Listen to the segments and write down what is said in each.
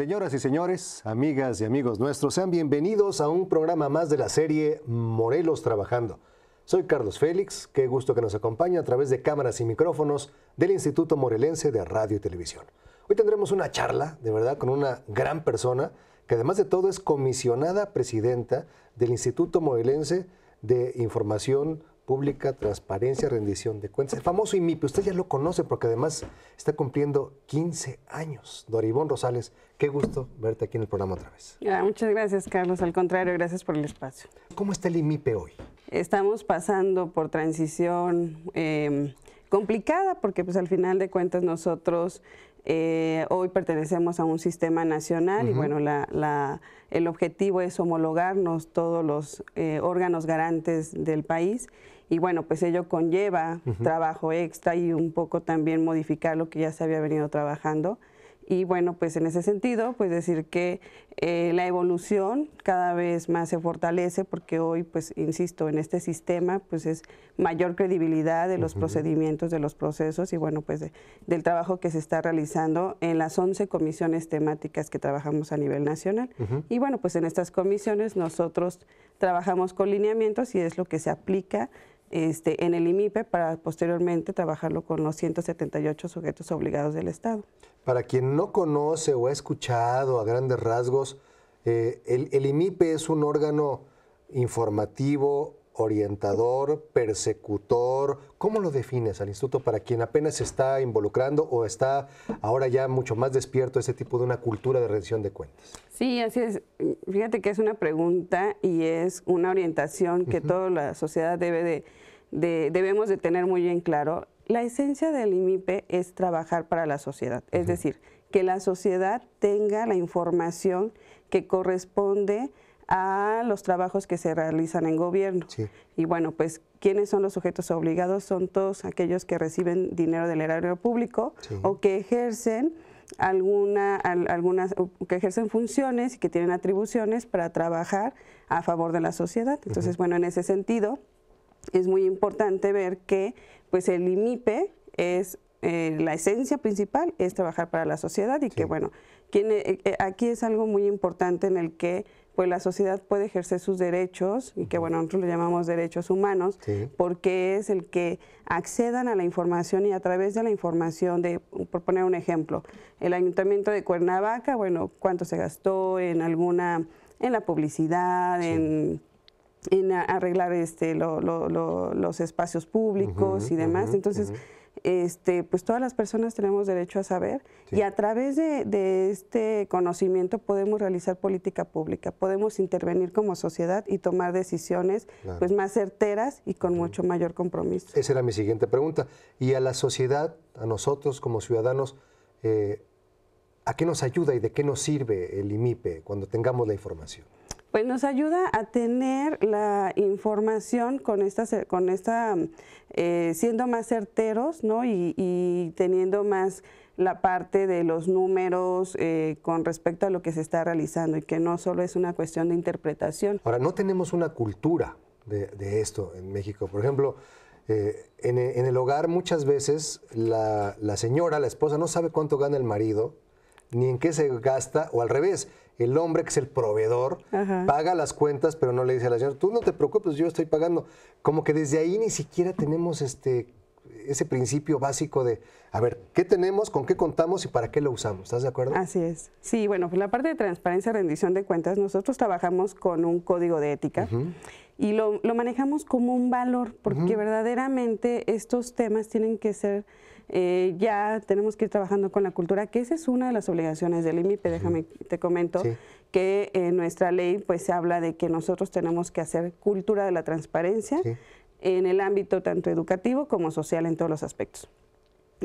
Señoras y señores, amigas y amigos nuestros, sean bienvenidos a un programa más de la serie Morelos Trabajando. Soy Carlos Félix, qué gusto que nos acompañe a través de cámaras y micrófonos del Instituto Morelense de Radio y Televisión. Hoy tendremos una charla, de verdad, con una gran persona que además de todo es comisionada presidenta del Instituto Morelense de Información pública, transparencia, rendición de cuentas. El famoso IMIPE, usted ya lo conoce porque además está cumpliendo 15 años. Doribón Rosales, qué gusto verte aquí en el programa otra vez. muchas gracias, Carlos. Al contrario, gracias por el espacio. ¿Cómo está el IMIPE hoy? Estamos pasando por transición em, complicada porque pues al final de cuentas nosotros eh, hoy pertenecemos a un sistema nacional y bueno, la, el objetivo es homologarnos todos los eh, órganos garantes del país y bueno, pues ello conlleva trabajo extra y un poco también modificar lo que ya se había venido trabajando. Y bueno, pues en ese sentido, pues decir que eh, la evolución cada vez más se fortalece porque hoy, pues insisto, en este sistema, pues es mayor credibilidad de los procedimientos, de los procesos y bueno, pues del trabajo que se está realizando en las 11 comisiones temáticas que trabajamos a nivel nacional. Y bueno, pues en estas comisiones nosotros trabajamos con lineamientos y es lo que se aplica este, en el IMIPE para posteriormente trabajarlo con los 178 sujetos obligados del Estado. Para quien no conoce o ha escuchado a grandes rasgos, eh, el, el IMIPE es un órgano informativo orientador, persecutor? ¿Cómo lo defines al instituto para quien apenas se está involucrando o está ahora ya mucho más despierto a ese tipo de una cultura de rendición de cuentas? Sí, así es. Fíjate que es una pregunta y es una orientación que toda la sociedad debe de, debemos de tener muy bien claro. La esencia del IMIPE es trabajar para la sociedad, es decir, que la sociedad tenga la información que corresponde a los trabajos que se realizan en gobierno. Y bueno, pues, ¿quiénes son los sujetos obligados? Son todos aquellos que reciben dinero del erario público o que ejercen alguna, algunas, que ejercen funciones y que tienen atribuciones para trabajar a favor de la sociedad. Entonces, bueno, en ese sentido, es muy importante ver que pues el IMIPE es eh, la esencia principal es trabajar para la sociedad y que bueno, eh, aquí es algo muy importante en el que pues la sociedad puede ejercer sus derechos, y que bueno, nosotros le llamamos derechos humanos, porque es el que accedan a la información y a través de la información, de, por poner un ejemplo, el ayuntamiento de Cuernavaca, bueno, cuánto se gastó en alguna, en la publicidad, en en arreglar este, los espacios públicos y demás. Entonces, este, pues todas las personas tenemos derecho a saber y a través de, este conocimiento podemos realizar política pública, podemos intervenir como sociedad y tomar decisiones pues más certeras y con mucho mayor compromiso. Esa era mi siguiente pregunta. Y a la sociedad, a nosotros como ciudadanos, eh, ¿a qué nos ayuda y de qué nos sirve el IMIPE cuando tengamos la información? pues nos ayuda a tener la información con esta, con esta eh, siendo más certeros, ¿no? Y, teniendo más la parte de los números eh, con respecto a lo que se está realizando y que no solo es una cuestión de interpretación. Ahora, no tenemos una cultura de, esto en México. Por ejemplo, eh, en, el hogar muchas veces la, la señora, la esposa, no sabe cuánto gana el marido, ni en qué se gasta, o al revés, el hombre que es el proveedor paga las cuentas, pero no le dice a la señora, tú no te preocupes, yo estoy pagando. Como que desde ahí ni siquiera tenemos este ese principio básico de, a ver, ¿qué tenemos, con qué contamos y para qué lo usamos? ¿Estás de acuerdo? Así es. Sí, bueno, pues la parte de transparencia, rendición de cuentas, nosotros trabajamos con un código de ética y lo, manejamos como un valor, porque verdaderamente estos temas tienen que ser eh, ya tenemos que ir trabajando con la cultura, que esa es una de las obligaciones del IMIPE, déjame te comento, que en nuestra ley pues se habla de que nosotros tenemos que hacer cultura de la transparencia en el ámbito tanto educativo como social en todos los aspectos.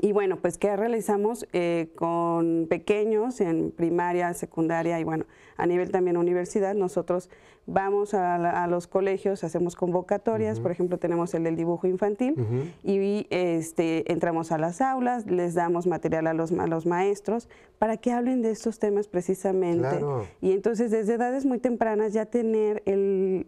Y bueno, pues que realizamos eh, con pequeños en primaria, secundaria y bueno, a nivel también universidad? Nosotros vamos a, los colegios, hacemos convocatorias, por ejemplo tenemos el del dibujo infantil y este, entramos a las aulas, les damos material a los, maestros para que hablen de estos temas precisamente. Y entonces desde edades muy tempranas ya tener el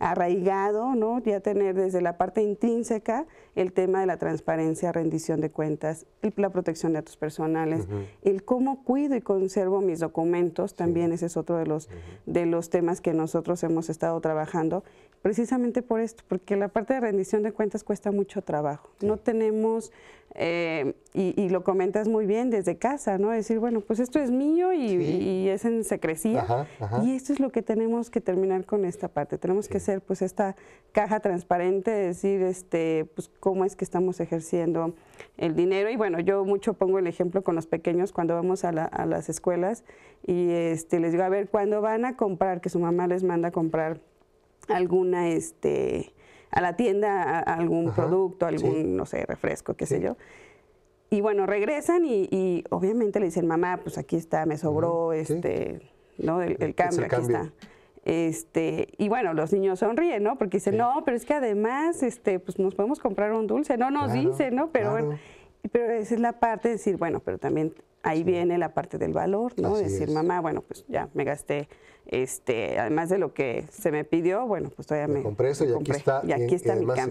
arraigado, ¿no? ya tener desde la parte intrínseca el tema de la transparencia, rendición de cuentas, el, la protección de datos personales, el cómo cuido y conservo mis documentos, también ese es otro de los, de los temas que nosotros hemos estado trabajando, precisamente por esto, porque la parte de rendición de cuentas cuesta mucho trabajo. No tenemos, eh, y, lo comentas muy bien desde casa, ¿no? Decir, bueno, pues esto es mío y, es en secrecía. Y esto es lo que tenemos que terminar con esta parte. Tenemos que hacer pues esta caja transparente, decir, este, pues cómo es que estamos ejerciendo el dinero. Y bueno, yo mucho pongo el ejemplo con los pequeños cuando vamos a, las escuelas y este, les digo, a ver, ¿cuándo van a comprar, que su mamá les manda a comprar alguna, este, a la tienda algún producto, algún, no sé, refresco, qué sé yo. Y bueno, regresan y, obviamente le dicen, mamá, pues aquí está, me sobró este, ¿no? El, cambio, aquí está. Este, y bueno, los niños sonríen, ¿no? Porque dicen, no, pero es que además, este, pues nos podemos comprar un dulce. No nos dice dicen, ¿no? Pero bueno, pero esa es la parte de decir, bueno, pero también ahí viene la parte del valor, ¿no? Decir, mamá, bueno, pues ya me gasté, este, además de lo que se me pidió, bueno, pues todavía me, compré eso y, Aquí está, y, aquí está, el cambio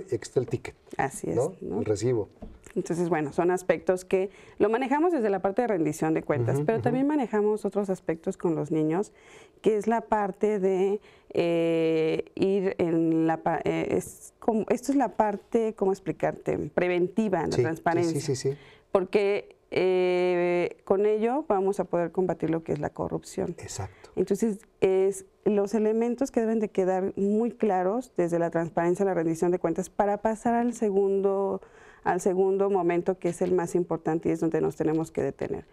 y aquí está el ticket. Así es. ¿no? El recibo. Entonces, bueno, son aspectos que lo manejamos desde la parte de rendición de cuentas, pero también manejamos otros aspectos con los niños, que es la parte de eh, ir en la... Eh, es como, esto es la parte, ¿cómo explicarte? Preventiva, la transparencia. Sí, sí, sí. Porque eh, con ello vamos a poder combatir lo que es la corrupción. Exacto. Entonces, es los elementos que deben de quedar muy claros desde la transparencia la rendición de cuentas para pasar al segundo, al segundo momento que es el más importante y es donde nos tenemos que detener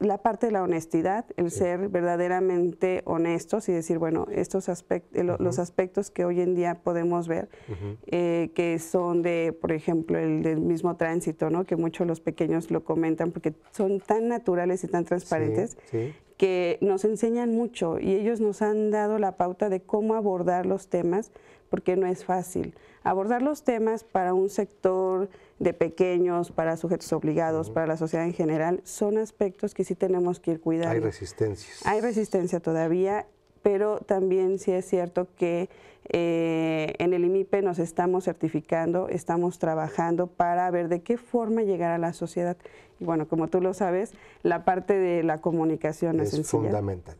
la parte de la honestidad, el ser verdaderamente honestos y decir, bueno, estos aspectos, eh, los aspectos que hoy en día podemos ver, eh, que son de, por ejemplo, el del mismo tránsito, ¿no? Que muchos los pequeños lo comentan porque son tan naturales y tan transparentes que nos enseñan mucho y ellos nos han dado la pauta de cómo abordar los temas porque no es fácil. Abordar los temas para un sector de pequeños, para sujetos obligados, para la sociedad en general, son aspectos que sí tenemos que ir cuidando. Hay resistencias. Hay resistencia todavía, pero también sí es cierto que eh, en el IMIPE nos estamos certificando, estamos trabajando para ver de qué forma llegar a la sociedad. Y bueno, como tú lo sabes, la parte de la comunicación es, es fundamental.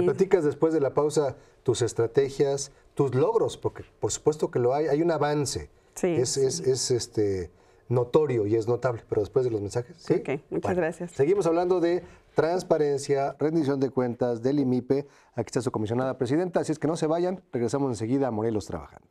Me platicas después de la pausa tus estrategias, tus logros, porque por supuesto que lo hay, hay un avance. Sí, es, este, notorio y es notable, pero después de los mensajes. Sí, ok, muchas gracias. Seguimos hablando de transparencia, rendición de cuentas del IMIPE. Aquí está su comisionada presidenta, así es que no se vayan, regresamos enseguida a Morelos Trabajando.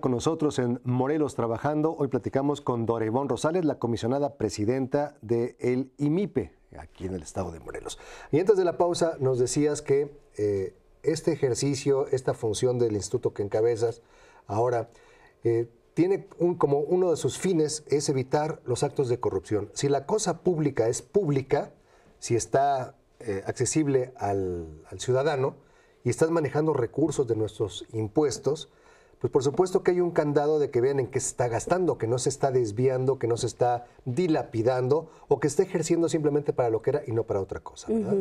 con nosotros en Morelos trabajando. Hoy platicamos con Dorebón Rosales, la comisionada presidenta del IMIPE, aquí en el estado de Morelos. Y antes de la pausa nos decías que eh, este ejercicio, esta función del instituto que encabezas ahora, eh, tiene un, como uno de sus fines es evitar los actos de corrupción. Si la cosa pública es pública, si está eh, accesible al ciudadano y estás manejando recursos de nuestros impuestos, pues por supuesto que hay un candado de que vean en qué se está gastando, que no se está desviando, que no se está dilapidando o que está ejerciendo simplemente para lo que era y no para otra cosa. ¿verdad?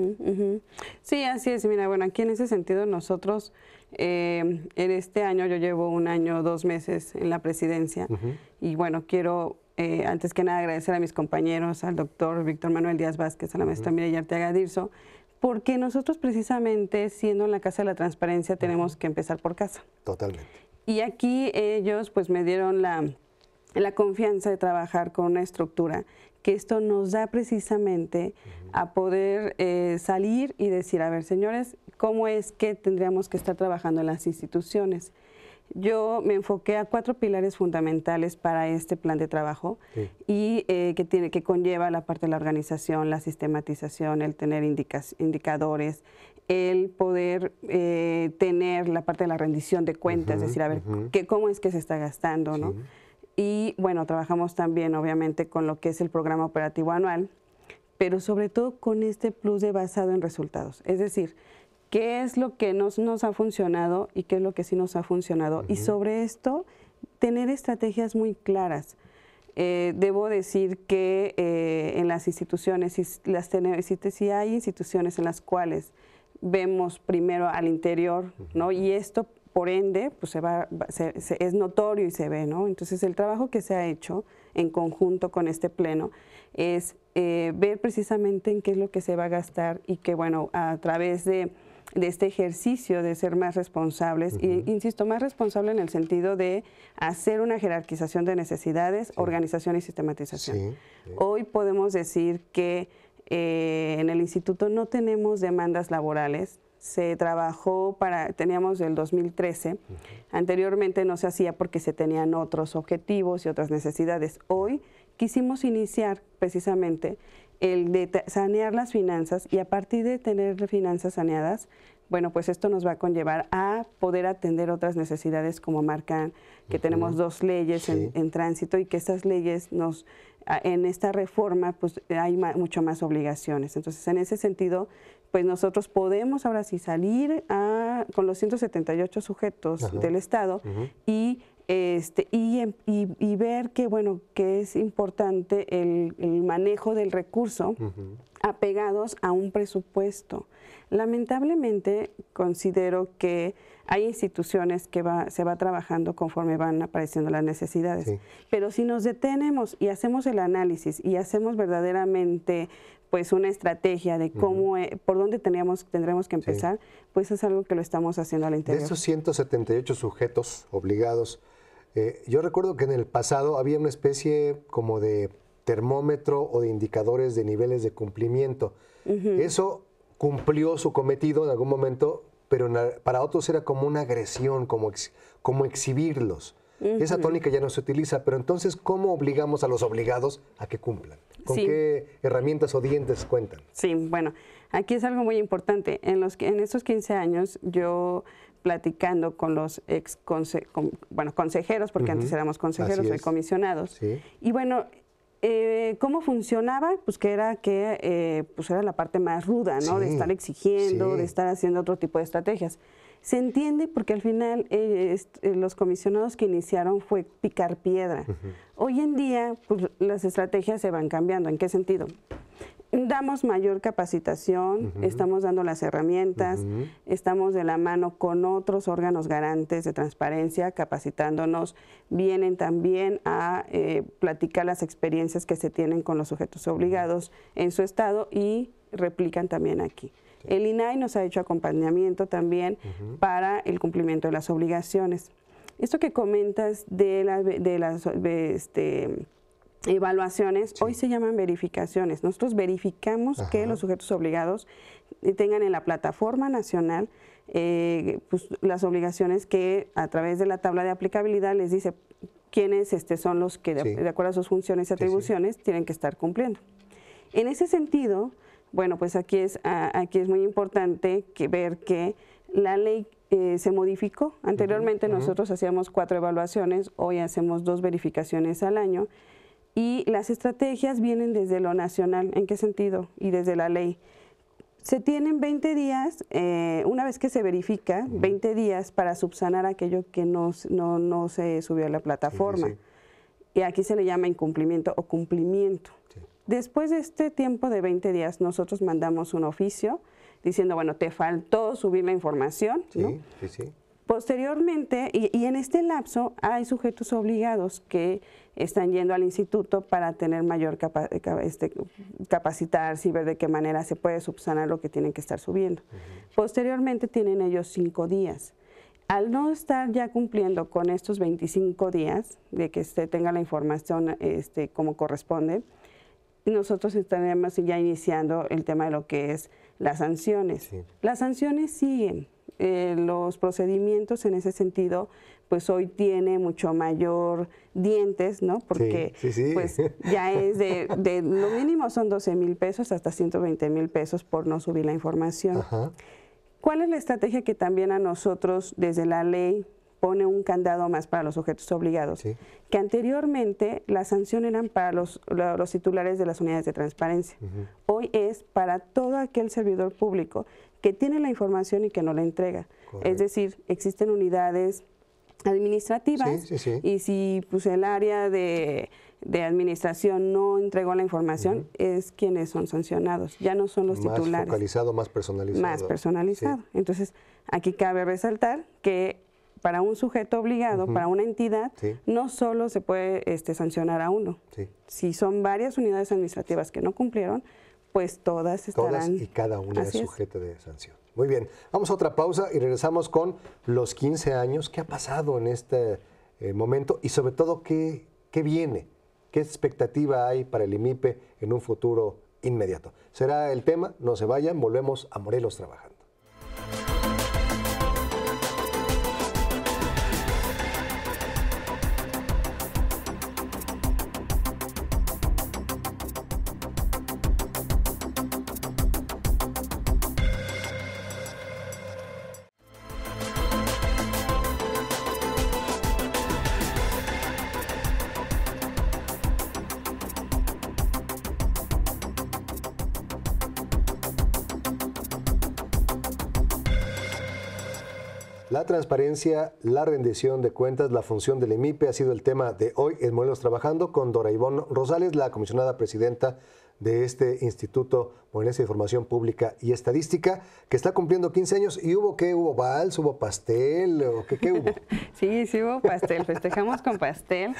Sí, así es. Mira, bueno, aquí en ese sentido nosotros, eh, en este año yo llevo un año, dos meses en la presidencia y bueno, quiero eh, antes que nada agradecer a mis compañeros, al doctor Víctor Manuel Díaz Vázquez, a la maestra Mireya Arteaga Dirso, porque nosotros precisamente siendo en la Casa de la Transparencia tenemos que empezar por casa. Totalmente. Y aquí ellos pues me dieron la, confianza de trabajar con una estructura que esto nos da precisamente a poder eh, salir y decir, a ver, señores, ¿cómo es que tendríamos que estar trabajando en las instituciones? Yo me enfoqué a cuatro pilares fundamentales para este plan de trabajo y eh, que, tiene, que conlleva la parte de la organización, la sistematización, el tener indicadores, el poder eh, tener la parte de la rendición de cuentas, es decir, a ver, qué, cómo es que se está gastando, ¿no? Y bueno, trabajamos también, obviamente, con lo que es el programa operativo anual, pero sobre todo con este plus de basado en resultados. Es decir, qué es lo que nos, nos ha funcionado y qué es lo que sí nos ha funcionado. Y sobre esto, tener estrategias muy claras. Eh, debo decir que eh, en las instituciones, si, las, si hay instituciones en las cuales vemos primero al interior, ¿no? Y esto, por ende, pues se va, es notorio y se ve, ¿no? Entonces el trabajo que se ha hecho en conjunto con este pleno es eh, ver precisamente en qué es lo que se va a gastar y que, bueno, a través de, este ejercicio de ser más responsables, e, insisto, más responsable en el sentido de hacer una jerarquización de necesidades, organización y sistematización. Hoy podemos decir que eh, en el instituto no tenemos demandas laborales. Se trabajó para, teníamos el 2013, anteriormente no se hacía porque se tenían otros objetivos y otras necesidades. Hoy quisimos iniciar precisamente el de sanear las finanzas y a partir de tener finanzas saneadas, bueno, pues esto nos va a conllevar a poder atender otras necesidades como marcan que tenemos dos leyes en, tránsito y que estas leyes nos en esta reforma pues hay mucho más obligaciones. Entonces, en ese sentido, pues nosotros podemos ahora sí salir con los 178 sujetos del Estado y este, y, em, y, ver que, bueno, que es importante el, manejo del recurso apegados a un presupuesto. Lamentablemente considero que hay instituciones que va, se va trabajando conforme van apareciendo las necesidades. Pero si nos detenemos y hacemos el análisis y hacemos verdaderamente pues una estrategia de cómo, eh, por dónde teníamos, tendremos que empezar, pues es algo que lo estamos haciendo al interior. De esos 178 sujetos obligados, eh, yo recuerdo que en el pasado había una especie como de termómetro o de indicadores de niveles de cumplimiento. Eso cumplió su cometido en algún momento, pero para otros era como una agresión, como, como exhibirlos. Esa tónica ya no se utiliza, pero entonces, ¿cómo obligamos a los obligados a que cumplan? ¿Con qué herramientas o dientes cuentan? Sí, bueno, aquí es algo muy importante. En, los, en estos 15 años, yo platicando con los ex bueno, consejeros, porque antes éramos consejeros, y comisionados, y bueno, eh, ¿Cómo funcionaba? Pues que era que eh, pues era la parte más ruda, ¿no? de estar exigiendo, de estar haciendo otro tipo de estrategias. Se entiende porque al final eh, los comisionados que iniciaron fue picar piedra. Hoy en día, pues, las estrategias se van cambiando. ¿En qué sentido? damos mayor capacitación, estamos dando las herramientas, estamos de la mano con otros órganos garantes de transparencia, capacitándonos, vienen también a eh, platicar las experiencias que se tienen con los sujetos obligados en su estado y replican también aquí. El INAI nos ha hecho acompañamiento también para el cumplimiento de las obligaciones. Esto que comentas de, la, de las... Este, evaluaciones, hoy se llaman verificaciones. Nosotros verificamos que los sujetos obligados eh, tengan en la plataforma nacional eh, pues, las obligaciones que a través de la tabla de aplicabilidad les dice quiénes este, son los que, de, acuerdo a sus funciones y atribuciones, tienen que estar cumpliendo. En ese sentido, bueno, pues aquí es, aquí es muy importante que ver que la ley eh, se modificó. Anteriormente nosotros hacíamos cuatro evaluaciones, hoy hacemos dos verificaciones al año y las estrategias vienen desde lo nacional. ¿En qué sentido? Y desde la ley. Se tienen 20 días, eh, una vez que se verifica, 20 días para subsanar aquello que no, se subió a la plataforma. Y aquí se le llama incumplimiento o cumplimiento. Después de este tiempo de 20 días, nosotros mandamos un oficio diciendo, bueno, te faltó subir la información. Sí, sí, sí. Posteriormente, y, en este lapso, hay sujetos obligados que están yendo al instituto para tener mayor capa, este, capacitarse y ver de qué manera se puede subsanar lo que tienen que estar subiendo. Posteriormente tienen ellos cinco días. Al no estar ya cumpliendo con estos 25 días de que se tenga la información este, como corresponde, nosotros estaremos ya iniciando el tema de lo que es las sanciones. Las sanciones siguen. Eh, los procedimientos en ese sentido, pues hoy tiene mucho mayor dientes, ¿no? Porque pues ya es de, lo mínimo son 12 mil pesos hasta 120 mil pesos por no subir la información. ¿Cuál es la estrategia que también a nosotros desde la ley pone un candado más para los sujetos obligados, que anteriormente la sanción eran para los, titulares de las unidades de transparencia. Hoy es para todo aquel servidor público que tiene la información y que no la entrega. Es decir, existen unidades administrativas y si pues, el área de, administración no entregó la información, es quienes son sancionados, ya no son los titulares. Más localizado más personalizado. Más personalizado. Entonces, aquí cabe resaltar que para un sujeto obligado, para una entidad, no solo se puede este, sancionar a uno. Si son varias unidades administrativas que no cumplieron, pues todas estarán... Todas y cada una es sujeto de sanción. Muy bien, vamos a otra pausa y regresamos con los 15 años. ¿Qué ha pasado en este eh, momento? Y sobre todo, ¿qué, ¿qué viene? ¿Qué expectativa hay para el IMIPE en un futuro inmediato? Será el tema, no se vayan, volvemos a Morelos Trabajar. transparencia, la rendición de cuentas, la función del EMIPE ha sido el tema de hoy en Trabajando con Dora Ivonne Rosales, la comisionada presidenta de este Instituto por de Información Pública y Estadística, que está cumpliendo 15 años. ¿Y hubo qué? ¿Hubo vals? ¿Hubo pastel? ¿O qué, hubo? sí, sí hubo pastel. Festejamos con pastel,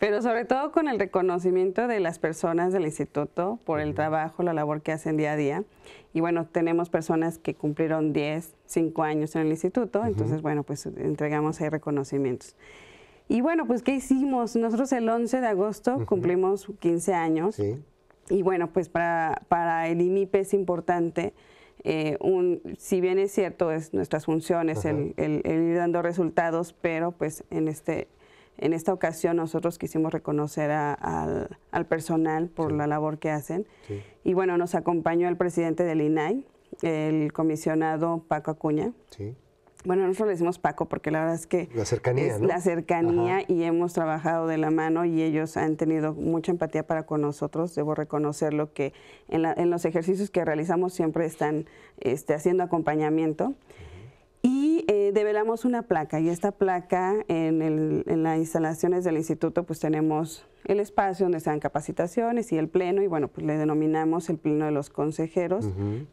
pero sobre todo con el reconocimiento de las personas del instituto por el trabajo, la labor que hacen día a día. Y bueno, tenemos personas que cumplieron 10, 5 años en el instituto, entonces bueno, pues entregamos ahí reconocimientos. Y bueno, pues ¿qué hicimos? Nosotros el 11 de agosto cumplimos 15 años. Sí. Y bueno, pues para, para el IMIP es importante, eh, si bien es cierto, es nuestras funciones el, ir dando resultados, pero pues en, este, en esta ocasión nosotros quisimos reconocer al, personal por la labor que hacen. Y bueno, nos acompañó el presidente del INAI, el comisionado Paco Acuña. Sí bueno, nosotros le decimos Paco porque la verdad es que... La cercanía, La cercanía y hemos trabajado de la mano y ellos han tenido mucha empatía para con nosotros. Debo reconocerlo que en, los ejercicios que realizamos siempre están este, haciendo acompañamiento. Y eh, develamos una placa y esta placa en, las instalaciones del instituto pues tenemos el espacio donde se dan capacitaciones y el pleno y bueno pues le denominamos el pleno de los consejeros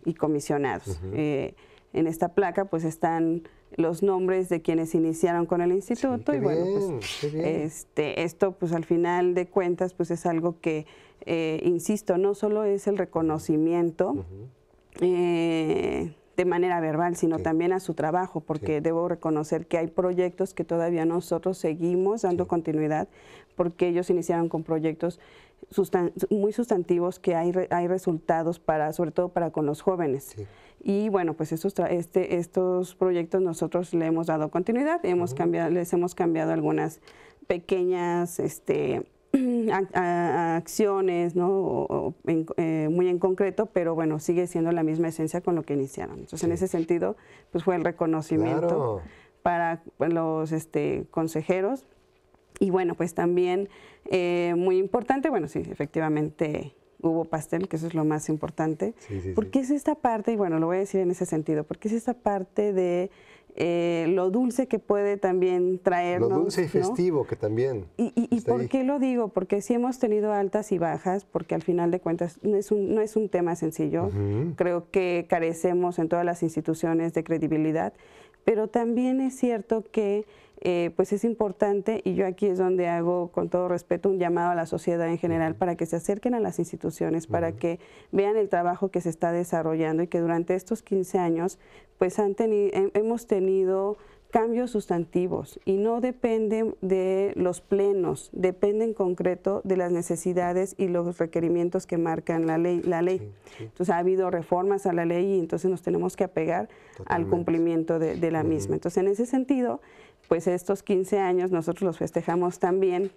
y comisionados. Eh, en esta placa pues están los nombres de quienes iniciaron con el instituto y bueno, pues este, esto pues al final de cuentas pues es algo que, eh, insisto, no solo es el reconocimiento eh, de manera verbal, sino también a su trabajo, porque debo reconocer que hay proyectos que todavía nosotros seguimos dando continuidad, porque ellos iniciaron con proyectos muy sustantivos que hay, hay resultados para, sobre todo para con los jóvenes. Y bueno, pues estos, este, estos proyectos nosotros le hemos dado continuidad, hemos cambiado, les hemos cambiado algunas pequeñas este, acciones, eh, muy en concreto, pero bueno, sigue siendo la misma esencia con lo que iniciaron. Entonces, en ese sentido, pues fue el reconocimiento para pues, los este, consejeros y bueno, pues también eh, muy importante, bueno, sí, efectivamente hubo pastel, que eso es lo más importante, porque es esta parte, y bueno, lo voy a decir en ese sentido, porque es esta parte de eh, lo dulce que puede también traer Lo dulce y festivo que también. ¿Y, y, por qué lo digo? Porque sí hemos tenido altas y bajas, porque al final de cuentas no es un, no es un tema sencillo, creo que carecemos en todas las instituciones de credibilidad pero también es cierto que eh, pues es importante y yo aquí es donde hago con todo respeto un llamado a la sociedad en general para que se acerquen a las instituciones, para que vean el trabajo que se está desarrollando y que durante estos 15 años pues han hemos tenido cambios sustantivos y no dependen de los plenos, dependen en concreto de las necesidades y los requerimientos que marcan la ley. La ley. Entonces ha habido reformas a la ley y entonces nos tenemos que apegar al cumplimiento de, la misma. Entonces en ese sentido, pues estos 15 años nosotros los festejamos también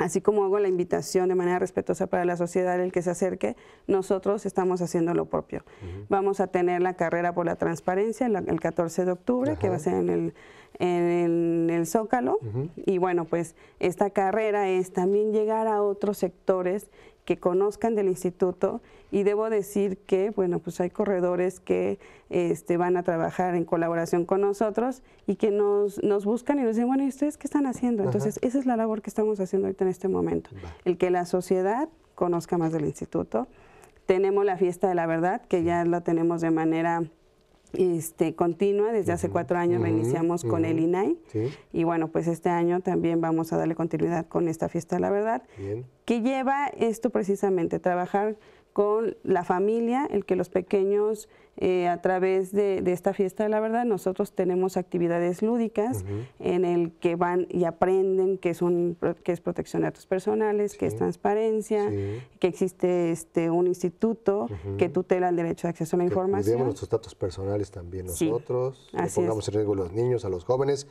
Así como hago la invitación de manera respetuosa para la sociedad el que se acerque, nosotros estamos haciendo lo propio. Vamos a tener la carrera por la transparencia el 14 de octubre, que va a ser en el, Zócalo. Y bueno, pues esta carrera es también llegar a otros sectores que conozcan del instituto y debo decir que, bueno, pues hay corredores que este, van a trabajar en colaboración con nosotros y que nos, nos buscan y nos dicen, bueno, ¿y ustedes qué están haciendo? Entonces, esa es la labor que estamos haciendo ahorita en este momento, el que la sociedad conozca más del instituto. Tenemos la fiesta de la verdad, que ya la tenemos de manera este, continua. Desde hace cuatro años reiniciamos con el INAI. Y bueno, pues este año también vamos a darle continuidad con esta fiesta la verdad, que lleva esto precisamente, trabajar con la familia, el que los pequeños eh, a través de, esta fiesta de la verdad, nosotros tenemos actividades lúdicas en el que van y aprenden que, son, que es protección de datos personales, que es transparencia, que existe este, un instituto que tutela el derecho de acceso a la información. Cuidemos nuestros datos personales también nosotros, pongamos en riesgo a los niños, a los jóvenes.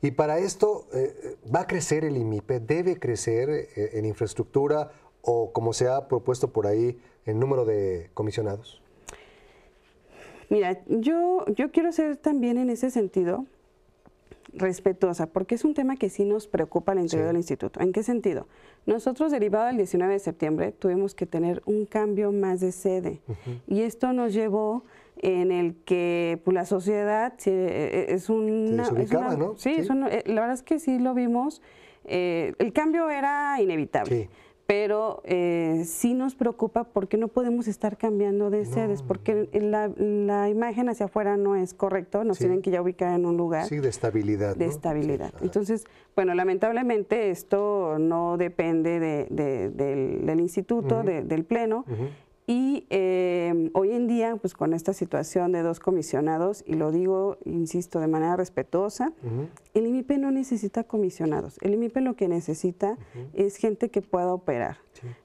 Y para esto, eh, eh, ¿va a crecer el IMIPE? ¿Debe crecer en infraestructura o como se ha propuesto por ahí? el número de comisionados? Mira, yo, yo quiero ser también en ese sentido respetuosa, porque es un tema que sí nos preocupa al interior del instituto. ¿En qué sentido? Nosotros, derivado del 19 de septiembre, tuvimos que tener un cambio más de sede. Y esto nos llevó en el que pues, la sociedad eh, eh, es un... es una ¿no? Sí, eh, la verdad es que sí lo vimos. el cambio era inevitable. Sí pero eh, sí nos preocupa porque no podemos estar cambiando de sedes, porque la, imagen hacia afuera no es correcto, nos tienen que ya ubicar en un lugar. de estabilidad. De estabilidad. Entonces, bueno, lamentablemente esto no depende del, instituto, del pleno. Y em, hoy en día, pues con esta situación de dos comisionados, y lo digo, insisto, de manera respetuosa, el IMIPE no necesita comisionados. El IMIPE lo que necesita es gente que pueda operar.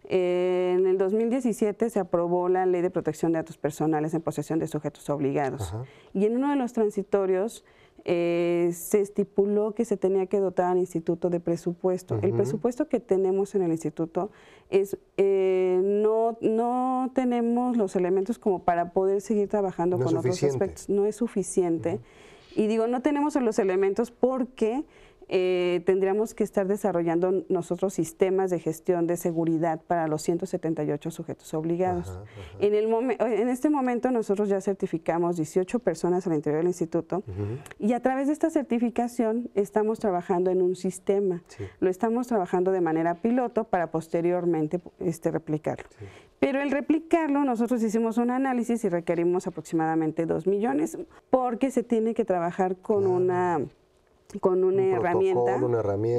Eh, en el 2017 se aprobó la Ley de Protección de Datos Personales en Posesión de Sujetos Obligados. Y en uno de los transitorios eh, se estipuló que se tenía que dotar al instituto de presupuesto. El presupuesto que tenemos en el instituto es eh, no, no tenemos los elementos como para poder seguir trabajando con otros aspectos. No es suficiente. Y digo, no tenemos los elementos porque eh, tendríamos que estar desarrollando nosotros sistemas de gestión de seguridad para los 178 sujetos obligados. En, el en este momento nosotros ya certificamos 18 personas al interior del instituto y a través de esta certificación estamos trabajando en un sistema. Lo estamos trabajando de manera piloto para posteriormente este, replicarlo. Pero el replicarlo, nosotros hicimos un análisis y requerimos aproximadamente 2 millones porque se tiene que trabajar con una con una herramienta.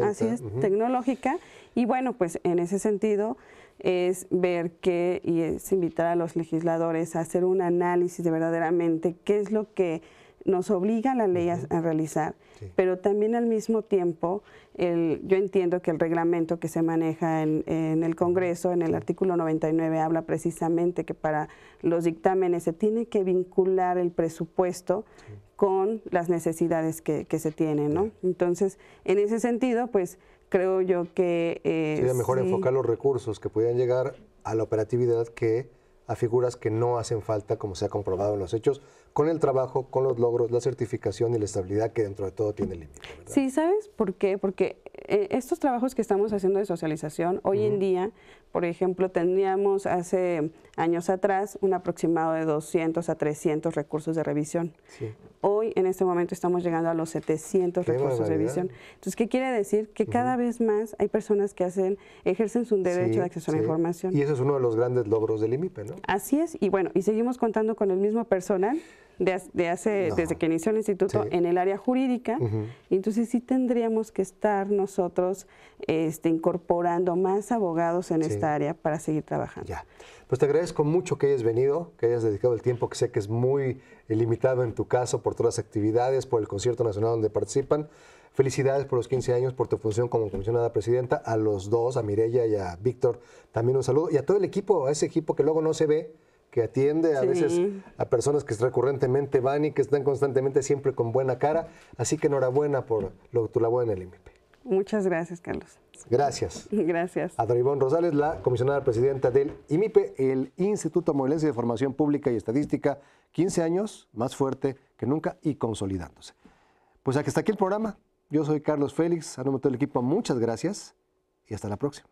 Así es, tecnológica. Y bueno, pues en ese sentido es ver qué, y es invitar a los legisladores a hacer un análisis de verdaderamente qué es lo que nos obliga la ley a, realizar, pero también al mismo tiempo, yo entiendo que el reglamento que se maneja en, el Congreso, en el artículo 99, habla precisamente que para los dictámenes se tiene que vincular el presupuesto con las necesidades que, se tienen, ¿no? Entonces, en ese sentido, pues creo yo que... Eh, Sería mejor enfocar los recursos que pudieran llegar a la operatividad que a figuras que no hacen falta, como se ha comprobado en los hechos, con el trabajo, con los logros, la certificación y la estabilidad que dentro de todo tiene el límite. Sí, ¿sabes por qué? Porque eh, estos trabajos que estamos haciendo de socialización, hoy en día, por ejemplo, teníamos hace años atrás un aproximado de 200 a 300 recursos de revisión. Hoy, en este momento, estamos llegando a los 700 recursos de visión. Entonces, ¿qué quiere decir? Que cada vez más hay personas que hacen, ejercen su derecho de acceso a la información. Y eso es uno de los grandes logros del IMIPE, ¿no? Así es. Y bueno, y seguimos contando con el mismo personal de, hace, desde que inició el instituto en el área jurídica. Entonces sí tendríamos que estar nosotros este, incorporando más abogados en esta área para seguir trabajando. Ya. Pues te agradezco mucho que hayas venido, que hayas dedicado el tiempo que sé que es muy eh, limitado en tu caso por todas las actividades, por el concierto nacional donde participan. Felicidades por los 15 años, por tu función como comisionada presidenta. A los dos, a Mirella y a Víctor, también un saludo. Y a todo el equipo, a ese equipo que luego no se ve, que atiende, a veces a personas que recurrentemente van y que están constantemente siempre con buena cara. Así que enhorabuena por lo, tu labor en el IMIP. Muchas gracias, Carlos. Gracias. Gracias. A Doribón Rosales, la comisionada presidenta del IMIPE, el Instituto Movilencia de Formación Pública y Estadística, 15 años, más fuerte que nunca y consolidándose. Pues aquí está aquí el programa. Yo soy Carlos Félix, a nombre de todo el equipo, muchas gracias y hasta la próxima.